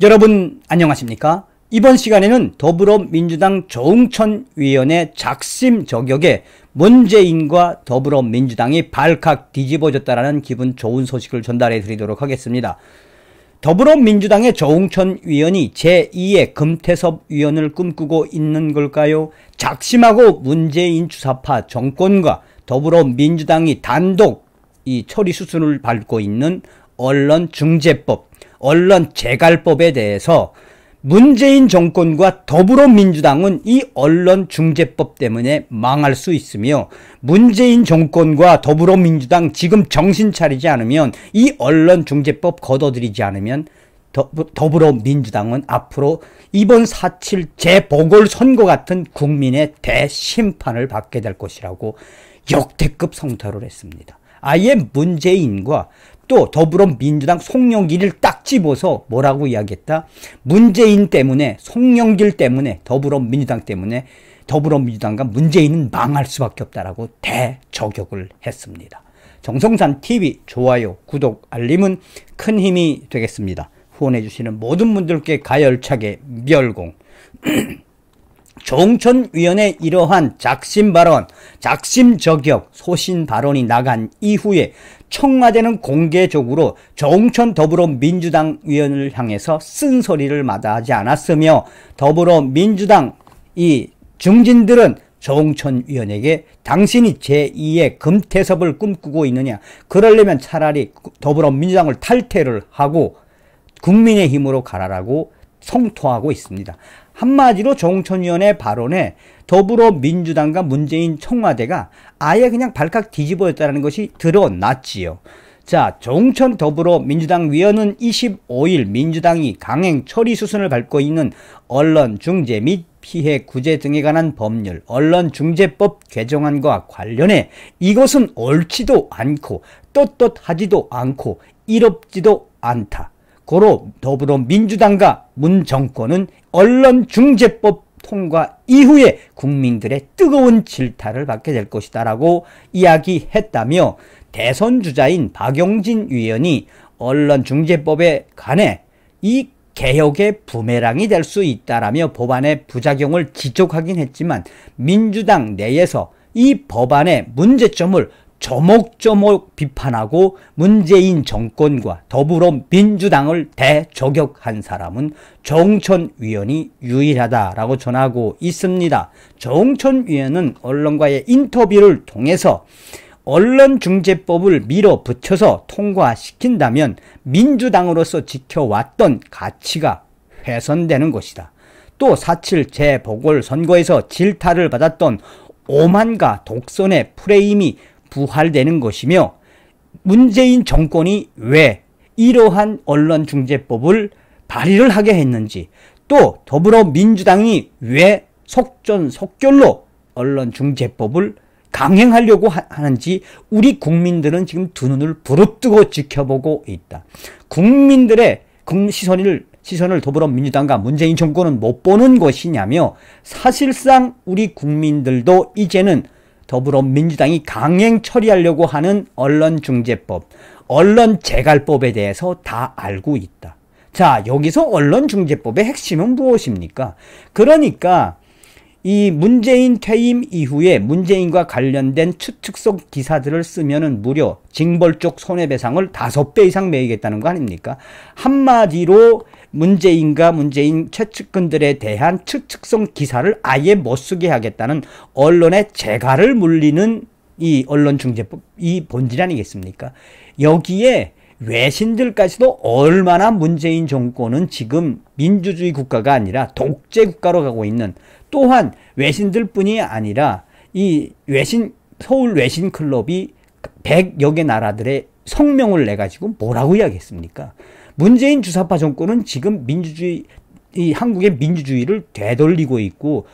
여러분 안녕하십니까? 이번 시간에는 더불어민주당 조웅천 위원의 작심 저격에 문재인과 더불어민주당이 발칵 뒤집어졌다라는 기분 좋은 소식을 전달해 드리도록 하겠습니다. 더불어민주당의 조웅천 위원이 제2의 금태섭 위원을 꿈꾸고 있는 걸까요? 작심하고 문재인 주사파 정권과 더불어민주당이 단독 이 처리 수순을 밟고 있는 언론중재법 언론 재갈법에 대해서 문재인 정권과 더불어민주당은 이 언론 중재법 때문에 망할 수 있으며 문재인 정권과 더불어민주당 지금 정신 차리지 않으면 이 언론 중재법 걷어들이지 않으면 더불어민주당은 앞으로 이번 4.7 재보궐선거 같은 국민의 대심판을 받게 될 것이라고 역대급 성토를 했습니다. 아예 문재인과 또 더불어민주당 송영길을 딱 집어서 뭐라고 이야기했다? 문재인 때문에 송영길 때문에 더불어민주당 때문에 더불어민주당과 문재인은 망할 수밖에 없다라고 대저격을 했습니다. 정성산 TV 좋아요, 구독, 알림은 큰 힘이 되겠습니다. 후원해 주시는 모든 분들께 가열차게 멸공 종천위원회 이러한 작심 발언, 작심 저격, 소신 발언이 나간 이후에 청와대는 공개적으로 정천 더불어민주당 위원을 향해서 쓴소리를 마다하지 않았으며 더불어민주당 이 중진들은 정천 위원에게 당신이 제2의 금태섭을 꿈꾸고 있느냐 그러려면 차라리 더불어민주당을 탈퇴를 하고 국민의힘으로 가라라고 성토하고 있습니다. 한마디로 정천 의원의 발언에 더불어민주당과 문재인 청와대가 아예 그냥 발칵 뒤집어졌다는 것이 드러났지요. 자, 정천 더불어민주당 위원은 25일 민주당이 강행 처리 수순을 밟고 있는 언론 중재 및 피해 구제 등에 관한 법률, 언론중재법 개정안과 관련해 이것은 옳지도 않고 떳떳하지도 않고 이롭지도 않다. 고로 더불어민주당과 문 정권은 언론중재법 통과 이후에 국민들의 뜨거운 질타를 받게 될 것이다 라고 이야기했다며 대선 주자인 박용진 위원이 언론중재법에 관해 이 개혁의 부메랑이 될 수 있다라며 법안의 부작용을 지적하긴 했지만 민주당 내에서 이 법안의 문제점을 저목저목 비판하고 문재인 정권과 더불어 민주당을 대저격한 사람은 정천 위원이 유일하다라고 전하고 있습니다. 정천 위원은 언론과의 인터뷰를 통해서 언론중재법을 밀어붙여서 통과시킨다면 민주당으로서 지켜왔던 가치가 훼손되는 것이다. 또 4.7 재보궐선거에서 질타를 받았던 오만과 독선의 프레임이 부활되는 것이며 문재인 정권이 왜 이러한 언론중재법을 발의를 하게 했는지 또 더불어민주당이 왜 속전속결로 언론중재법을 강행하려고 하는지 우리 국민들은 지금 두 눈을 부릅뜨고 지켜보고 있다. 국민들의 시선을 시선을 더불어민주당과 문재인 정권은 못 보는 것이냐며 사실상 우리 국민들도 이제는 더불어민주당이 강행 처리하려고 하는 언론중재법, 언론재갈법에 대해서 다 알고 있다. 자, 여기서 언론중재법의 핵심은 무엇입니까? 그러니까 이 문재인 퇴임 이후에 문재인과 관련된 추측성 기사들을 쓰면은 무려 징벌적 손해배상을 다섯 배 이상 매이겠다는 거 아닙니까? 한마디로 문재인과 문재인 최측근들에 대한 측측성 기사를 아예 못 쓰게 하겠다는 언론의 재갈을 물리는 이 언론중재법 이 본질 아니겠습니까? 여기에 외신들까지도 얼마나 문재인 정권은 지금 민주주의 국가가 아니라 독재 국가로 가고 있는 또한 외신들뿐이 아니라 이 외신 서울 외신 클럽이 100여 개 나라들의 성명을 내 가지고 뭐라고 이야기했습니까? 문재인 주사파 정권은 지금 민주주의 이 한국의 민주주의를 되돌리고 있고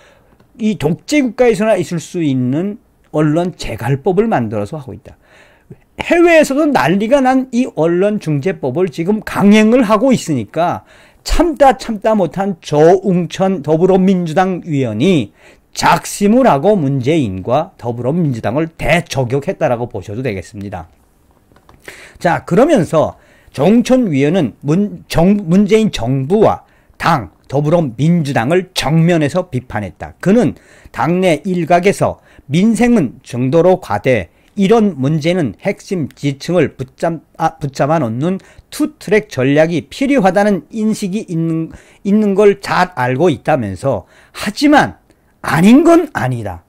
이 독재 국가에서나 있을 수 있는 언론 재갈법을 만들어서 하고 있다. 해외에서도 난리가 난 이 언론 중재법을 지금 강행을 하고 있으니까 참다 참다 못한 조웅천 더불어민주당 위원이 작심을 하고 문재인과 더불어민주당을 대저격했다라고 보셔도 되겠습니다. 자, 그러면서 정천 위원은 문, 정, 문재인 정부와 당, 더불어민주당을 정면에서 비판했다. 그는 당내 일각에서 민생은 중도로 과대, 이런 문제는 핵심 지층을 붙잡, 아, 붙잡아 놓는 투트랙 전략이 필요하다는 인식이 있는, 있는 걸 잘 알고 있다면서 하지만 아닌 건 아니다.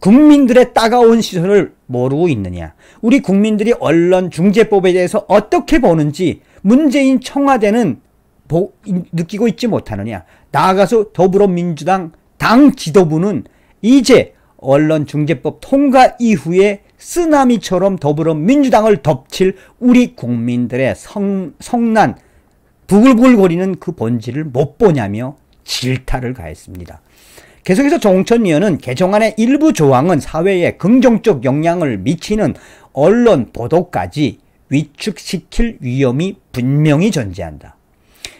국민들의 따가운 시선을 모르고 있느냐. 우리 국민들이 언론 중재법에 대해서 어떻게 보는지 문재인 청와대는 보, 느끼고 있지 못하느냐. 나아가서 더불어민주당 당 지도부는 이제 언론 중재법 통과 이후에 쓰나미처럼 더불어민주당을 덮칠 우리 국민들의 성, 성난 부글부글거리는 그 본질을 못 보냐며 질타를 가했습니다. 계속해서 정천 의원은 개정안의 일부 조항은 사회에 긍정적 영향을 미치는 언론 보도까지 위축시킬 위험이 분명히 존재한다.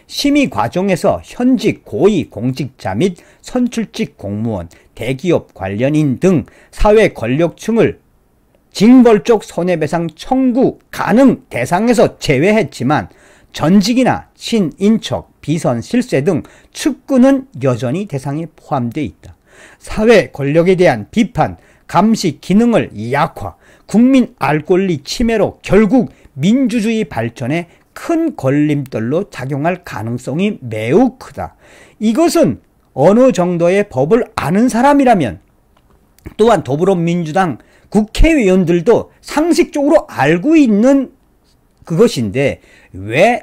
심의 과정에서 현직 고위 공직자 및 선출직 공무원, 대기업 관련인 등 사회 권력층을 징벌적 손해배상 청구 가능 대상에서 제외했지만 전직이나 친인척, 비선, 실세 등 측근은 여전히 대상에 포함되어 있다. 사회 권력에 대한 비판, 감시 기능을 약화, 국민 알 권리 침해로 결국 민주주의 발전에 큰 걸림돌로 작용할 가능성이 매우 크다. 이것은 어느 정도의 법을 아는 사람이라면 또한 더불어민주당 국회의원들도 상식적으로 알고 있는 그것인데 왜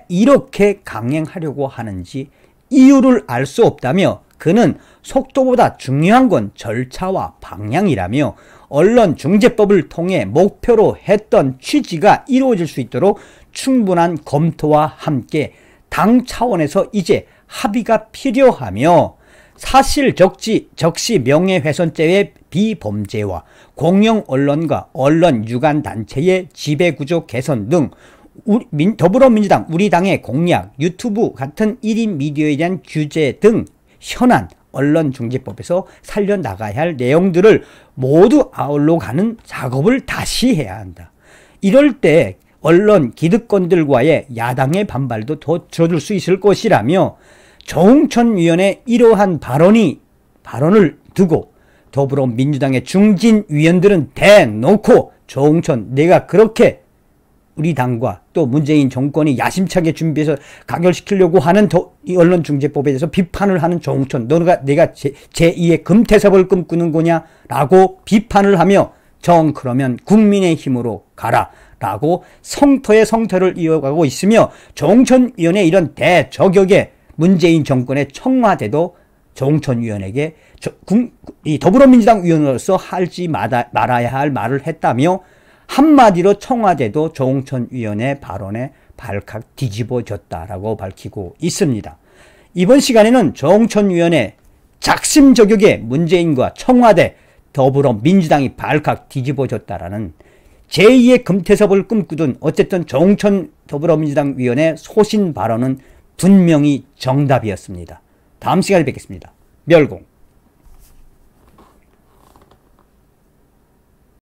이렇게 강행하려고 하는지 이유를 알 수 없다며 그는 속도보다 중요한 건 절차와 방향이라며 언론 중재법을 통해 목표로 했던 취지가 이루어질 수 있도록 충분한 검토와 함께 당 차원에서 이제 합의가 필요하며 사실 적지, 적시 명예훼손죄의 비범죄와 공영언론과 언론 유관단체의 지배구조 개선 등 우리, 민, 더불어민주당, 우리 당의 공약, 유튜브 같은 1인 미디어에 대한 규제 등 현안, 언론중재법에서 살려나가야 할 내용들을 모두 아울러 가는 작업을 다시 해야 한다. 이럴 때 언론 기득권들과의 야당의 반발도 더 줄어들 수 있을 것이라며 정홍천 위원의 이러한 발언이 발언을 두고 더불어민주당의 중진 위원들은 대놓고 정홍천 내가 그렇게 우리 당과 또 문재인 정권이 야심차게 준비해서 가결시키려고 하는 더, 이 언론중재법에 대해서 비판을 하는 정우천 너가 내가 제, 제2의 금태섭을 꿈꾸는 거냐라고 비판을 하며 정 그러면 국민의 힘으로 가라 라고 성토의 성토를 이어가고 있으며 정천 위원의 이런 대저격에 문재인 정권의 청와대도 정천 위원에게 저, 국, 이 더불어민주당 위원으로서 할지 마다, 말아야 할 말을 했다며 한마디로 청와대도 조홍천 위원의 발언에 발칵 뒤집어졌다라고 밝히고 있습니다. 이번 시간에는 조홍천 위원의 작심 저격에 문재인과 청와대 더불어민주당이 발칵 뒤집어졌다라는 제2의 금태섭을 꿈꾸던 어쨌든 정천 더불어민주당 위원의 소신 발언은 분명히 정답이었습니다. 다음 시간에 뵙겠습니다. 멸공